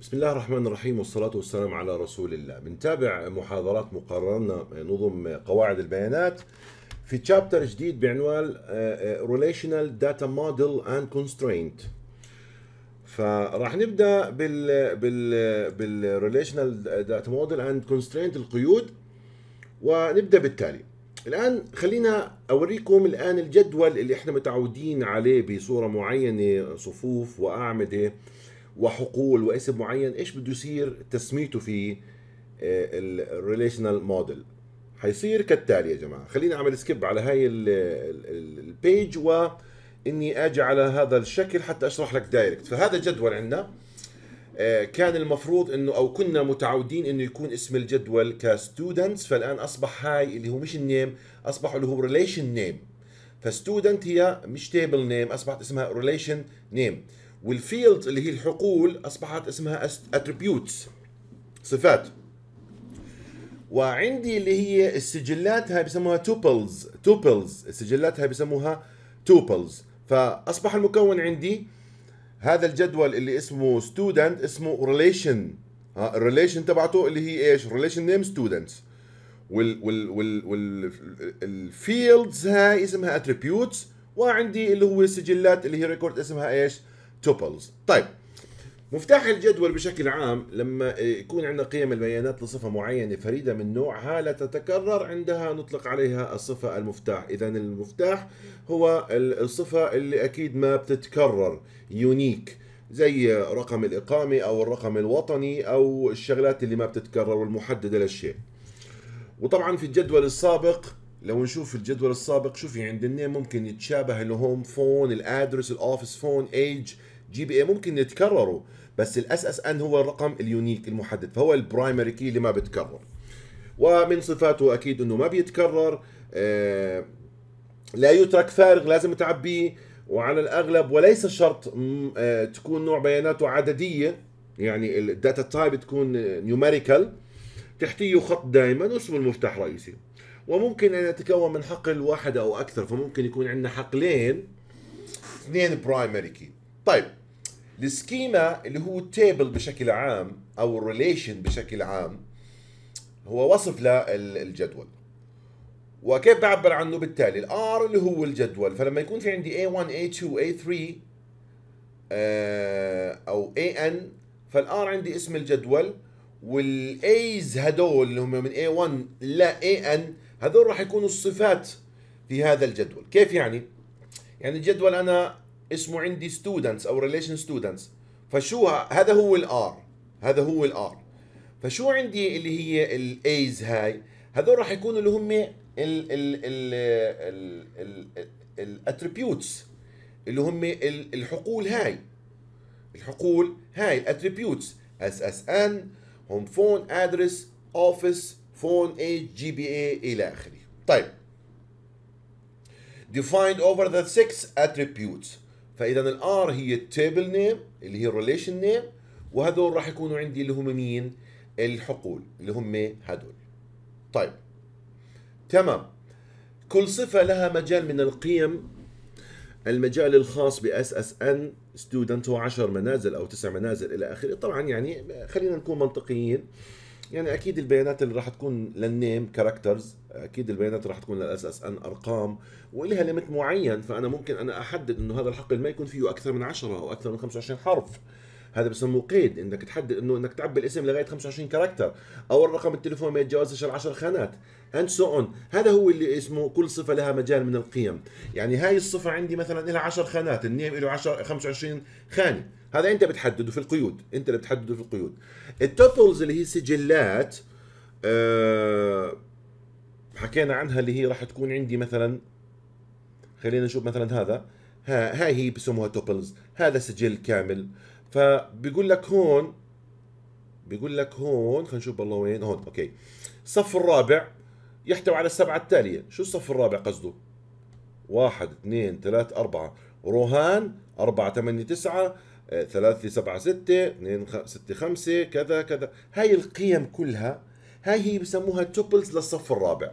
بسم الله الرحمن الرحيم والصلاة والسلام على رسول الله بنتابع محاضرات مقررنا نظم قواعد البيانات في تشابتر جديد بعنوان آه، آه، Relational Data Model and Constraint فراح نبدا بال بال بالريليشنال داتا موديل اند كونسترينت القيود ونبدا بالتالي الان خلينا اوريكم الان الجدول اللي احنا متعودين عليه بصوره معينه صفوف واعمده وحقول واسم معين ايش بده يصير تسميته في الريليشنال آه، موديل حيصير كالتالي يا جماعه خليني اعمل سكيب على هاي البيج واني اجي على هذا الشكل حتى اشرح لك دايركت فهذا جدول عندنا آه، كان المفروض انه او كنا متعودين انه يكون اسم الجدول كستودنتس فالان اصبح هاي اللي هو مش النيم اصبح اللي هو ريليشن نيم فستودنت هي مش تيبل نيم اصبحت اسمها ريليشن نيم والفيلد اللي هي الحقول اصبحت اسمها اتريبيوتس صفات وعندي اللي هي السجلات هاي بسموها توبلز توبلز السجلات هاي بسموها توبلز فاصبح المكون عندي هذا الجدول اللي اسمه ستودنت اسمه ريليشن الريليشن تبعته اللي هي ايش ريليشن نيم ستودنتس وال وال وال وال الفيلدز هاي اسمها اتريبيوتس وعندي اللي هو السجلات اللي هي ريكورد اسمها ايش توبلز طيب مفتاح الجدول بشكل عام لما يكون عندنا قيم البيانات لصفة معينة فريدة من نوعها لا تتكرر عندها نطلق عليها الصفة المفتاح إذا المفتاح هو الصفة اللي أكيد ما بتتكرر يونيك زي رقم الإقامة أو الرقم الوطني أو الشغلات اللي ما بتتكرر والمحددة للشيء وطبعا في الجدول السابق لو نشوف الجدول السابق شوف يعني عند النيم ممكن يتشابه الهوم فون الادرس الاوفيس فون ايج جي بي اي ممكن يتكرروا بس الاس اس ان هو الرقم اليونيك المحدد فهو البرايمري كي اللي ما بتكرر ومن صفاته اكيد انه ما بيتكرر آه، لا يترك فارغ لازم تعبيه وعلى الاغلب وليس شرط آه، تكون نوع بياناته عدديه يعني الداتا تايب تكون نيوميريكال تحتيه خط دائما اسمه المفتاح رئيسي وممكن ان يتكون من حقل واحد او اكثر فممكن يكون عندنا حقلين اثنين برايمري كي طيب السكيما اللي هو التيبل بشكل عام او الريليشن بشكل عام هو وصف للجدول وكيف بعبر عنه بالتالي الار اللي هو الجدول فلما يكون في عندي A1 A2 A3 او AN فالار عندي اسم الجدول والايز هدول اللي هم من اي 1 ل اي ان هذول راح يكونوا الصفات في هذا الجدول كيف يعني يعني الجدول انا اسمه عندي ستودنتس او ريليشن ستودنتس فشو هذا هو الار هذا هو الار فشو عندي اللي هي الايز هاي هذول راح يكونوا اللي هم ال ال ال الاتريبيوتس اللي هم الحقول هاي الحقول هاي الاتريبيوتس اس اس ان هم فون ادرس اوفيس فون اي جي بي اي الى اخره طيب defined over the six attributes فاذا الار هي التيبل نيم اللي هي الريليشن نيم وهذول راح يكونوا عندي اللي هم مين الحقول اللي هم هذول طيب تمام كل صفه لها مجال من القيم المجال الخاص باس اس ان ستودنت هو 10 منازل او تسع منازل الى اخره طبعا يعني خلينا نكون منطقيين يعني اكيد البيانات اللي راح تكون للنيم كاركترز اكيد البيانات راح تكون للاساس ان ارقام ولها ليمت معين فانا ممكن انا احدد انه هذا الحقل ما يكون فيه اكثر من 10 او اكثر من 25 حرف هذا بسموه قيد انك تحدد انه انك تعبي الاسم لغايه 25 كاركتر او الرقم التليفون ما يتجاوزش 10 خانات اند سو اون هذا هو اللي اسمه كل صفه لها مجال من القيم يعني هاي الصفه عندي مثلا لها 10 خانات النيم له 10 25 خانه هذا انت بتحدده في القيود انت اللي بتحدده في القيود التوبلز اللي هي سجلات أه حكينا عنها اللي هي راح تكون عندي مثلا خلينا نشوف مثلا هذا ها هاي هي بسموها توبلز هذا سجل كامل فبيقول لك هون بيقول لك هون خلينا نشوف بالله وين هون اوكي الصف الرابع يحتوي على السبعه التاليه شو الصف الرابع قصده واحد اثنين ثلاث أربعة روهان أربعة ثمانية تسعة آه، ثلاثة سبعة ستة اثنين ستة خمسة كذا كذا هاي القيم كلها هاي هي بسموها توبلز للصف الرابع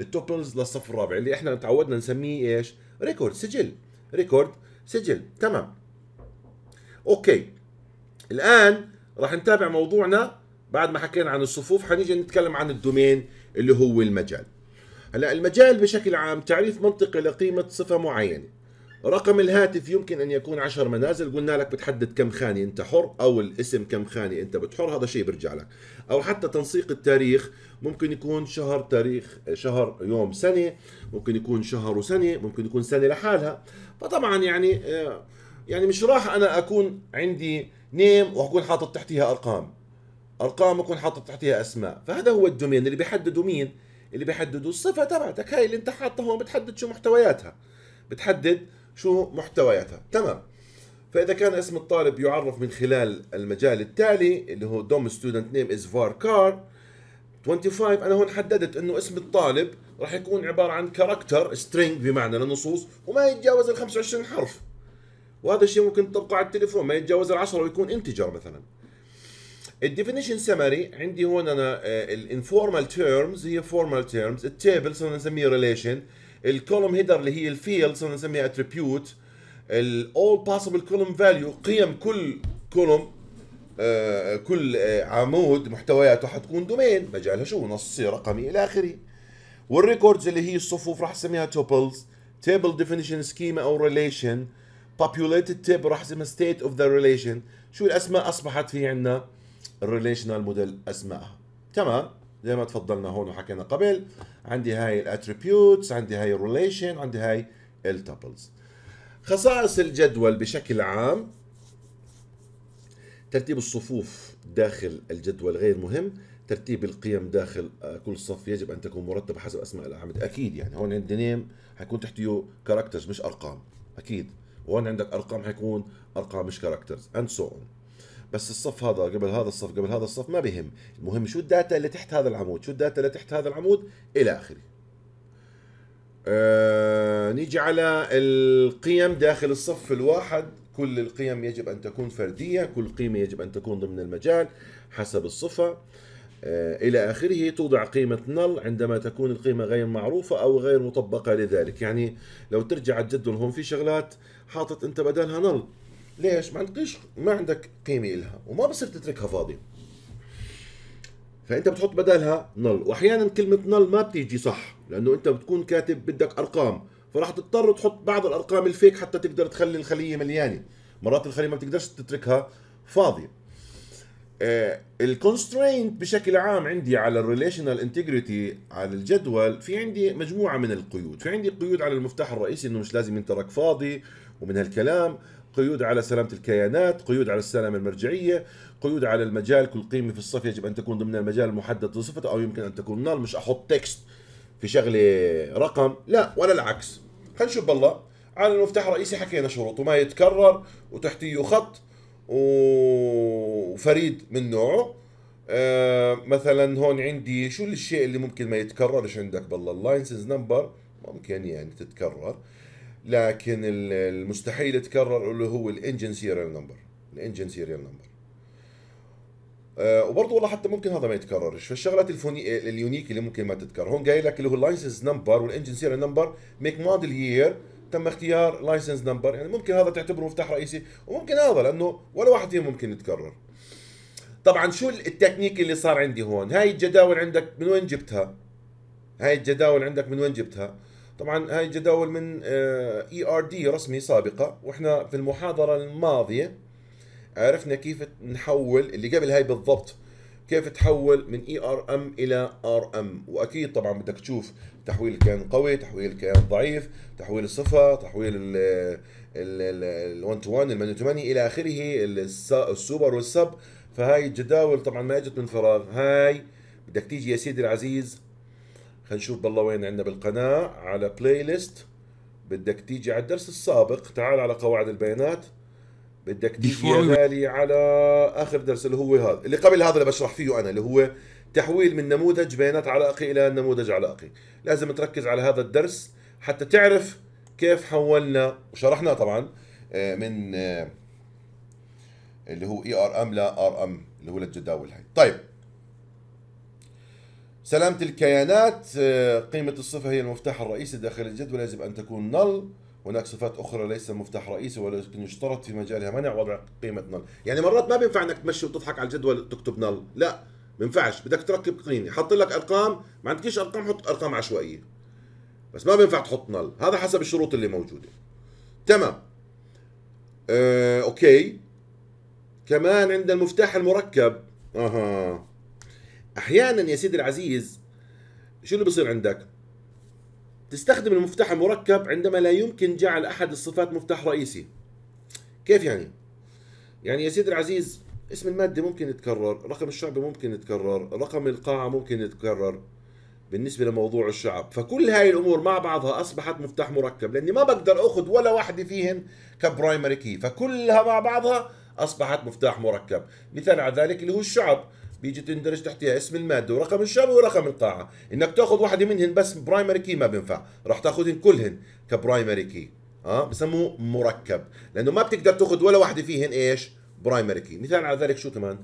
التوبلز للصف الرابع اللي احنا تعودنا نسميه ايش ريكورد سجل ريكورد سجل تمام اوكي الان راح نتابع موضوعنا بعد ما حكينا عن الصفوف حنيجي نتكلم عن الدومين اللي هو المجال هلا المجال بشكل عام تعريف منطقي لقيمه صفه معينه رقم الهاتف يمكن ان يكون 10 منازل قلنا لك بتحدد كم خانه انت حر او الاسم كم خانه انت بتحر هذا شيء برجع لك او حتى تنسيق التاريخ ممكن يكون شهر تاريخ شهر يوم سنه ممكن يكون شهر وسنه ممكن يكون سنه لحالها فطبعا يعني آه يعني مش راح انا اكون عندي نيم واكون حاطط تحتيها ارقام ارقام اكون حاطط تحتيها اسماء فهذا هو الدومين اللي بيحدده مين اللي بيحدده الصفه تبعتك هاي اللي انت حاطها هون بتحدد شو محتوياتها بتحدد شو محتوياتها تمام فاذا كان اسم الطالب يعرف من خلال المجال التالي اللي هو دوم ستودنت نيم از فار كار 25 انا هون حددت انه اسم الطالب راح يكون عباره عن كاركتر سترينج بمعنى للنصوص وما يتجاوز ال 25 حرف وهذا الشيء ممكن تطبقه على التليفون ما يتجاوز العشرة ويكون انتجر مثلا الديفينيشن سمري عندي هون انا الانفورمال آه، تيرمز هي فورمال تيرمز التيبل صرنا نسميه ريليشن الكولوم هيدر اللي هي الفيلد صرنا نسميها اتريبيوت الاول باسبل كولوم فاليو قيم كل كولوم آه، آه، كل عمود محتوياته حتكون دومين مجالها شو نص رقمي الى اخره والريكوردز اللي هي الصفوف راح اسميها توبلز تيبل ديفينيشن سكيما او ريليشن populated table راح اسمها state of the relation شو الاسماء اصبحت في عندنا الريليشنال موديل اسمائها تمام زي ما تفضلنا هون وحكينا قبل عندي هاي الاتريبيوتس عندي هاي الريليشن عندي هاي التابلز خصائص الجدول بشكل عام ترتيب الصفوف داخل الجدول غير مهم ترتيب القيم داخل آه، كل صف يجب ان تكون مرتبه حسب اسماء الاعمده اكيد يعني هون عندي نيم حيكون تحتيه كاركترز مش ارقام اكيد وهون عندك ارقام حيكون ارقام مش كاركترز اند سو اون بس الصف هذا قبل هذا الصف قبل هذا الصف ما بهم المهم شو الداتا اللي تحت هذا العمود شو الداتا اللي تحت هذا العمود الى اخره آه نيجي على القيم داخل الصف الواحد كل القيم يجب ان تكون فرديه كل قيمه يجب ان تكون ضمن المجال حسب الصفه آه، إلى آخره توضع قيمة نل عندما تكون القيمة غير معروفة أو غير مطبقة لذلك يعني لو ترجع تجدد هون في شغلات حاطط انت بدلها نل ليش ما عندكش ما عندك قيمه إلها وما بصير تتركها فاضيه فانت بتحط بدلها نل واحيانا كلمه نل ما بتيجي صح لانه انت بتكون كاتب بدك ارقام فراح تضطر تحط بعض الارقام الفيك حتى تقدر تخلي الخليه مليانه مرات الخليه ما بتقدرش تتركها فاضيه آه، الكونسترينت بشكل عام عندي على الريليشنال انتجريتي على الجدول في عندي مجموعه من القيود في عندي قيود على المفتاح الرئيسي انه مش لازم ينترك فاضي ومن هالكلام قيود على سلامة الكيانات قيود على السلامة المرجعية قيود على المجال كل قيمة في الصف يجب أن تكون ضمن المجال المحدد لصفته أو يمكن أن تكون نال مش أحط تكست في شغلة رقم لا ولا العكس خلينا نشوف بالله على المفتاح الرئيسي حكينا شروط وما يتكرر وتحتيه خط وفريد من نوعه آه مثلا هون عندي شو الشيء اللي ممكن ما يتكررش عندك بالله اللايسنس نمبر ممكن يعني تتكرر لكن المستحيل يتكرر اللي هو الانجن سيريال نمبر الانجن سيريال نمبر آه، وبرضه والله حتى ممكن هذا ما يتكررش فالشغلات الفوني آه، اليونيك اللي ممكن ما تتكرر هون قايل لك اللي هو اللايسنس نمبر والانجن سيريال نمبر ميك موديل يير تم اختيار لايسنس نمبر يعني ممكن هذا تعتبره مفتاح رئيسي وممكن هذا لانه ولا واحد فيهم ممكن يتكرر طبعا شو التكنيك اللي صار عندي هون هاي الجداول عندك من وين جبتها هاي الجداول عندك من وين جبتها طبعا هاي جداول من اي ار دي رسمي سابقه واحنا في المحاضره الماضيه عرفنا كيف نحول اللي قبل هاي بالضبط كيف تحول من اي ار ام الى ار ام واكيد طبعا بدك تشوف تحويل الكيان قوي تحويل الكيان ضعيف تحويل الصفه تحويل ال ال 1 تو 1 المانيو تو ماني الى اخره السوبر والسب فهاي الجداول طبعا ما اجت من فراغ هاي بدك تيجي يا سيدي العزيز خلينا نشوف بالله وين عندنا بالقناه على بلاي ليست بدك تيجي على الدرس السابق تعال على قواعد البيانات بدك تيجي يا غالي على اخر درس اللي هو هذا اللي قبل هذا اللي بشرح فيه انا اللي هو تحويل من نموذج بيانات علاقي الى نموذج علاقي لازم تركز على هذا الدرس حتى تعرف كيف حولنا وشرحنا طبعا آه، من آه، اللي هو اي ار ام لا ار ام اللي هو للجداول هاي طيب سلامة الكيانات آه، قيمة الصفة هي المفتاح الرئيسي داخل الجدول يجب أن تكون نل هناك صفات أخرى ليس مفتاح رئيسي ولكن يشترط في مجالها منع وضع قيمة نل يعني مرات ما بينفع أنك تمشي وتضحك على الجدول تكتب نل لا ما بدك تركب قيمة حط لك أرقام ما عندكش أرقام حط أرقام عشوائية بس ما بينفع تحط نل هذا حسب الشروط اللي موجودة تمام آه، أوكي كمان عند المفتاح المركب أها احيانا يا سيدي العزيز شو اللي بصير عندك؟ تستخدم المفتاح المركب عندما لا يمكن جعل احد الصفات مفتاح رئيسي. كيف يعني؟ يعني يا سيدي العزيز اسم المادة ممكن يتكرر، رقم الشعبه ممكن يتكرر، رقم القاعة ممكن يتكرر بالنسبة لموضوع الشعب، فكل هاي الأمور مع بعضها أصبحت مفتاح مركب، لأني ما بقدر آخذ ولا واحدة فيهن كبرايمري كي، فكلها مع بعضها أصبحت مفتاح مركب، مثال على ذلك اللي هو الشعب، بيجي تندرج تحتها اسم الماده ورقم الشعبي ورقم القاعه انك تاخذ واحده منهن بس برايمري كي ما بينفع راح تاخذهن كلهن كبرايمري كي اه بسموه مركب لانه ما بتقدر تاخذ ولا واحده فيهن ايش برايمري كي مثال على ذلك شو كمان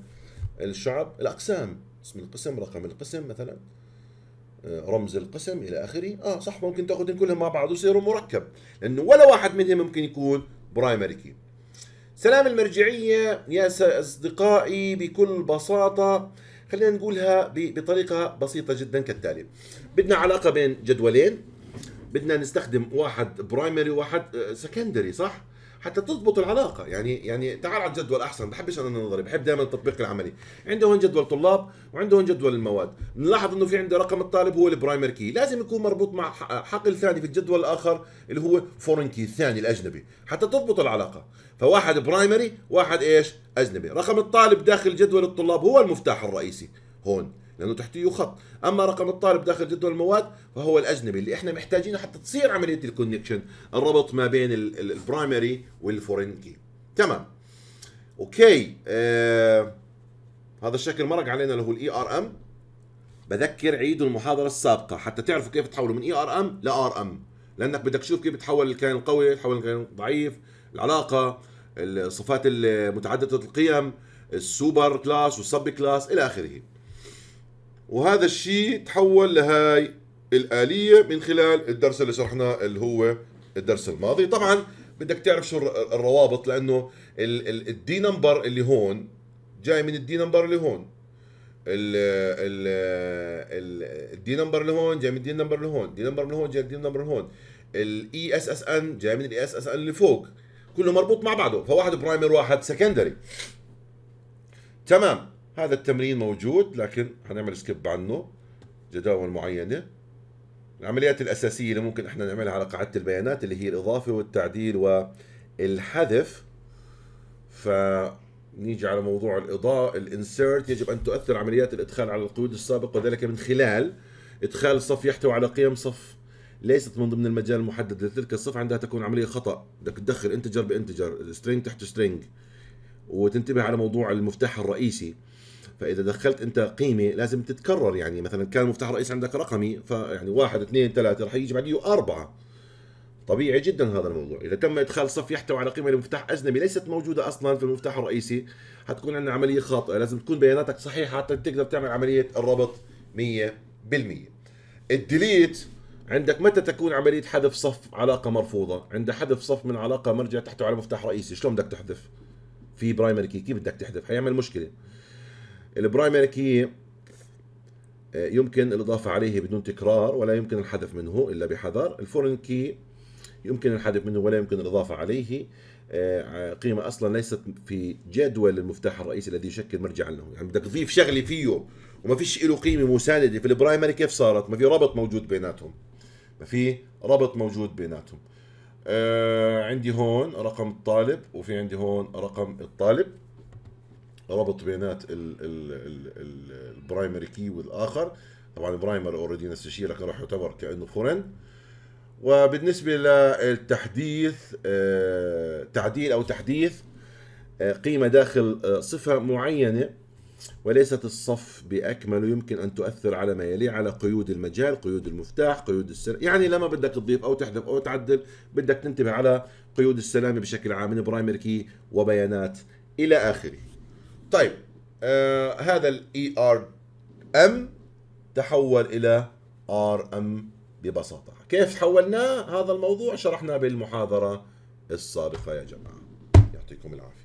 الشعب الاقسام اسم القسم رقم القسم مثلا آه، رمز القسم الى اخره اه صح ممكن تاخذهم كلهم مع بعض ويصيروا مركب لانه ولا واحد منهم ممكن يكون برايمري كي سلام المرجعية يا أصدقائي بكل بساطة خلينا نقولها بطريقة بسيطة جدا كالتالي بدنا علاقة بين جدولين بدنا نستخدم واحد برايمري وواحد سكندري صح؟ حتى تضبط العلاقه يعني يعني تعال على الجدول احسن بحبش انا النظري بحب دائما التطبيق العملي عنده هون جدول طلاب وعنده هون جدول المواد بنلاحظ انه في عنده رقم الطالب هو البرايمر كي لازم يكون مربوط مع حقل ثاني في الجدول الاخر اللي هو فورن كي الثاني الاجنبي حتى تضبط العلاقه فواحد برايمري واحد ايش اجنبي رقم الطالب داخل جدول الطلاب هو المفتاح الرئيسي هون لانه تحتيه خط اما رقم الطالب داخل جدول المواد فهو الاجنبي اللي احنا محتاجينه حتى تصير عمليه الكونكشن الربط ما بين البرايمري والفورين كي تمام اوكي آه هذا الشكل مرق علينا اللي هو الاي ار ام بذكر عيد المحاضره السابقه حتى تعرفوا كيف تحولوا من اي ار ام لار ام لانك بدك تشوف كيف بتحول الكائن القوي تحول الكائن الضعيف العلاقه الصفات المتعدده القيم السوبر كلاس والسب كلاس الى اخره وهذا الشيء تحول لهاي الآلية من خلال الدرس اللي شرحناه اللي هو الدرس الماضي طبعا بدك تعرف شو الروابط لأنه الدي نمبر اللي هون جاي من الدي نمبر اللي هون ال ال الدي نمبر اللي هون جاي من الدي نمبر اللي هون دي نمبر اللي هون جاي من الدي نمبر اللي هون الاي اس اس ان جاي من الاي اس اس ان اللي فوق كله مربوط مع بعضه فواحد برايمر واحد سكندري تمام هذا التمرين موجود لكن هنعمل سكيب عنه جداول معينه العمليات الاساسيه اللي ممكن احنا نعملها على قاعده البيانات اللي هي الاضافه والتعديل والحذف فنيجي على موضوع الاضاءه الانسيرت يجب ان تؤثر عمليات الادخال على القيود السابقه وذلك من خلال ادخال صف يحتوي على قيم صف ليست من ضمن المجال المحدد لتلك الصف عندها تكون عمليه خطا بدك تدخل انتجر بانتجر سترينج تحت سترينج وتنتبه على موضوع المفتاح الرئيسي فاذا دخلت انت قيمه لازم تتكرر يعني مثلا كان المفتاح الرئيسي عندك رقمي فيعني واحد اثنين ثلاثه رح يجي بعديه اربعه طبيعي جدا هذا الموضوع اذا تم ادخال صف يحتوي على قيمه لمفتاح اجنبي ليست موجوده اصلا في المفتاح الرئيسي حتكون عندنا عمليه خاطئه لازم تكون بياناتك صحيحه حتى تقدر تعمل عمليه الربط 100% الديليت عندك متى تكون عمليه حذف صف علاقه مرفوضه عند حذف صف من علاقه مرجع تحتوي على مفتاح رئيسي شلون بدك تحذف في برايمري كي كيف بدك تحذف حيعمل مشكله البرايمري كي آه، يمكن الاضافه عليه بدون تكرار ولا يمكن الحذف منه الا بحذر الفورن كي يمكن الحذف منه ولا يمكن الاضافه عليه آه، قيمه اصلا ليست في جدول المفتاح الرئيسي الذي يشكل مرجعا له يعني بدك تضيف شغله فيه وما فيش له قيمه مسانده في البرايمري كيف صارت ما في ربط موجود بيناتهم ما في ربط موجود بيناتهم آه عندي هون رقم الطالب وفي عندي هون رقم الطالب ربط بينات البرايمري كي والاخر طبعا البرايمري اوريدي نستشير لكن راح يعتبر كانه فورن وبالنسبه للتحديث آه تعديل او تحديث آه قيمه داخل آه، صفه معينه وليست الصف بأكمله يمكن أن تؤثر على ما يلي على قيود المجال قيود المفتاح قيود السر يعني لما بدك تضيف أو تحذف أو تعدل بدك تنتبه على قيود السلامة بشكل عام من برايمر كي وبيانات إلى آخره طيب آه هذا الاي ار e ام تحول الى ار ام ببساطه كيف حولناه هذا الموضوع شرحناه بالمحاضره السابقه يا جماعه يعطيكم العافيه